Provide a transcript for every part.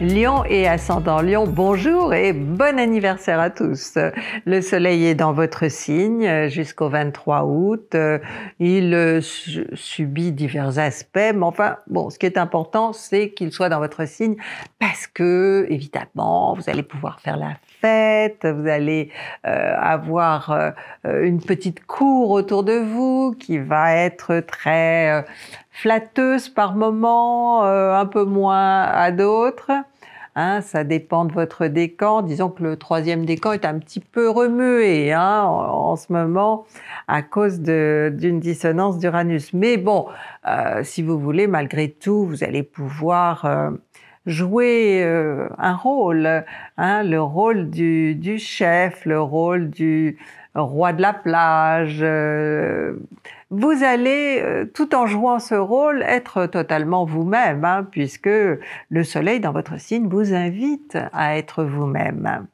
Lyon et ascendant Lyon, bonjour et bon anniversaire à tous. Le soleil est dans votre signe jusqu'au 23 août. Il euh, subit divers aspects, mais enfin, bon, ce qui est important, c'est qu'il soit dans votre signe parce que, évidemment, vous allez pouvoir faire la fête, vous allez euh, avoir euh, une petite cour autour de vous qui va être très flatteuse par moment, euh, un peu moins à d'autres. Hein. ça dépend de votre décan. Disons que le troisième décan est un petit peu remué hein, en, ce moment à cause d'une dissonance d'Uranus. Mais bon, euh, si vous voulez, malgré tout, vous allez pouvoir euh, jouer un rôle, hein. le rôle du, chef, le rôle du, roi de la plage. Euh, vous allez, euh, tout en jouant ce rôle, être totalement vous-même, hein, puisque le soleil dans votre signe vous invite à être vous-même.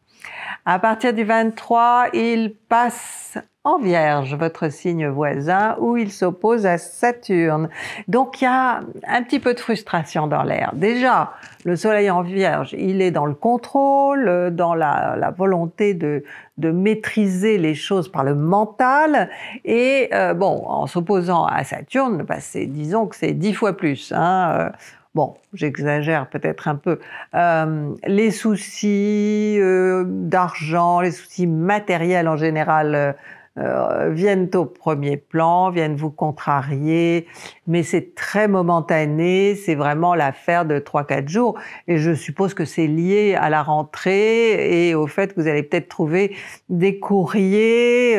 À partir du 23, il passe en vierge, votre signe voisin, où il s'oppose à Saturne. Donc il y a un petit peu de frustration dans l'air. Déjà, le soleil en vierge, il est dans le contrôle, dans la, volonté de, de, maîtriser les choses par le mental. Et euh, bon, en s'opposant à Saturne, bah, disons que c'est dix fois plus. Hein, euh, bon, j'exagère peut-être un peu, euh, les soucis euh, d'argent, les soucis matériels en général euh, viennent au premier plan, viennent vous contrarier, mais c'est très momentané, c'est vraiment l'affaire de 3-4 jours, et je suppose que c'est lié à la rentrée et au fait que vous allez peut-être trouver des courriers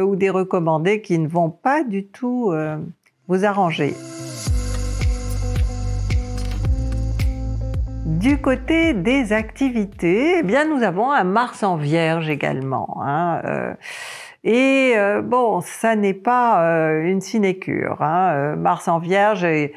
ou des recommandés qui ne vont pas du tout vous arranger. Du côté des activités, eh bien nous avons un Mars en Vierge également. Hein, euh, et euh, bon, ça n'est pas euh, une sinécure. Hein, Mars en Vierge est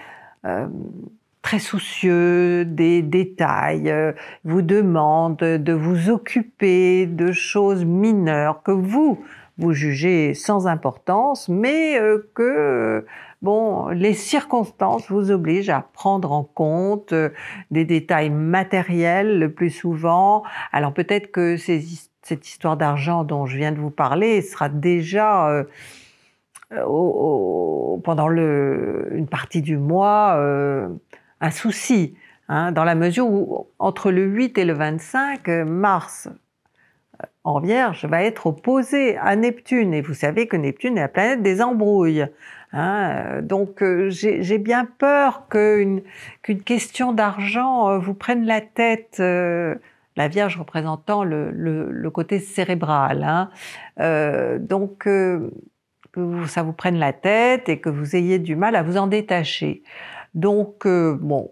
très soucieux des détails, vous demande de vous occuper de choses mineures que vous, vous jugez sans importance, mais euh, que euh, bon, les circonstances vous obligent à prendre en compte euh, des détails matériels le plus souvent. Alors peut-être que cette histoire d'argent dont je viens de vous parler sera déjà pendant une partie du mois un souci, hein, dans la mesure où entre le 8 et le 25, Mars en Vierge va être opposé à Neptune. Et vous savez que Neptune est la planète des embrouilles. Hein donc euh, j'ai bien peur qu'une question d'argent euh, vous prenne la tête. Euh, la Vierge représentant le, côté cérébral. Hein. donc que ça vous prenne la tête et que vous ayez du mal à vous en détacher. Donc bon,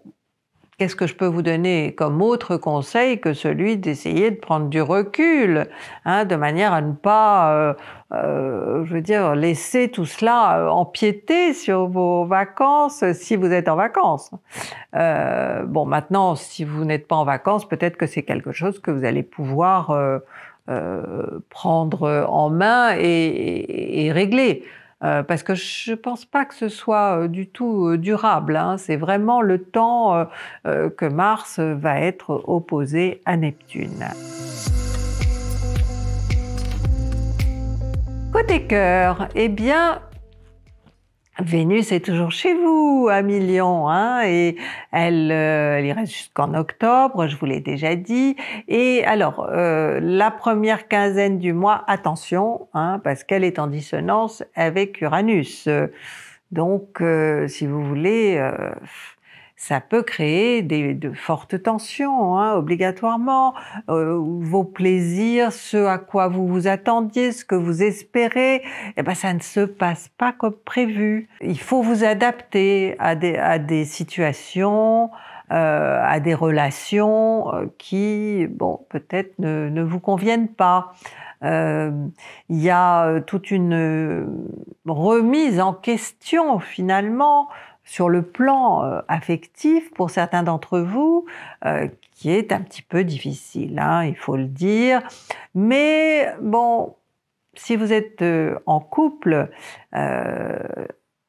Qu'est-ce que je peux vous donner comme autre conseil que celui d'essayer de prendre du recul, hein, de manière à ne pas, euh, euh je veux dire, laisser tout cela euh, empiéter sur vos vacances si vous êtes en vacances. Euh, bon, maintenant, si vous n'êtes pas en vacances, peut-être que c'est quelque chose que vous allez pouvoir euh, prendre en main et régler. Euh, parce que je ne pense pas que ce soit euh, du tout euh, durable. Hein. C'est vraiment le temps que Mars va être opposé à Neptune. Côté cœur, eh bien, Vénus est toujours chez vous à Million, hein, et elle, euh, elle y reste jusqu'en octobre, je vous l'ai déjà dit. Et alors, euh, la première quinzaine du mois, attention, hein, parce qu'elle est en dissonance avec Uranus. Donc, euh, si vous voulez, ça peut créer des, de fortes tensions, hein, obligatoirement. Euh, vos plaisirs, ce à quoi vous vous attendiez, ce que vous espérez, eh ben ça ne se passe pas comme prévu. Il faut vous adapter à des, à des situations, euh, à des relations euh, qui, bon, peut-être ne, ne, vous conviennent pas. Il y a toute une remise en question finalement sur le plan euh, affectif pour certains d'entre vous, euh, qui est un petit peu difficile, hein, il faut le dire. Mais bon, si vous êtes euh, en couple,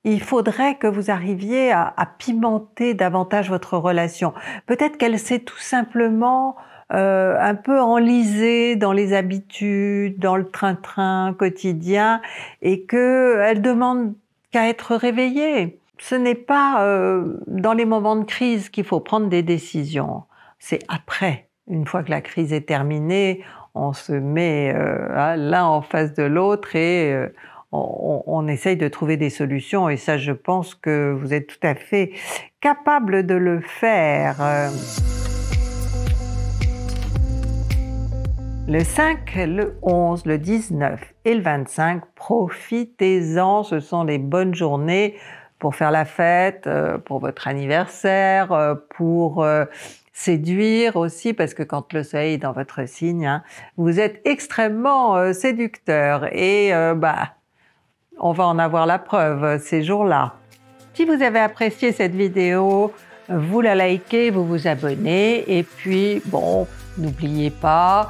il faudrait que vous arriviez à, pimenter davantage votre relation. Peut-être qu'elle s'est tout simplement un peu enlisée dans les habitudes, dans le train-train quotidien, et qu'elle demande qu'à être réveillée ce n'est pas euh, dans les moments de crise qu'il faut prendre des décisions. C'est après, une fois que la crise est terminée, on se met euh, l'un en face de l'autre et euh, on, on, essaye de trouver des solutions. Et ça, je pense que vous êtes tout à fait capable de le faire. Le 5, le 11, le 19 et le 25, profitez-en, ce sont les bonnes journées pour faire la fête, euh, pour votre anniversaire, euh, pour euh, séduire aussi, parce que quand le soleil est dans votre signe, hein, vous êtes extrêmement séducteur et bah, on va en avoir la preuve ces jours-là. Si vous avez apprécié cette vidéo, vous la likez, vous vous abonnez et puis bon, n'oubliez pas,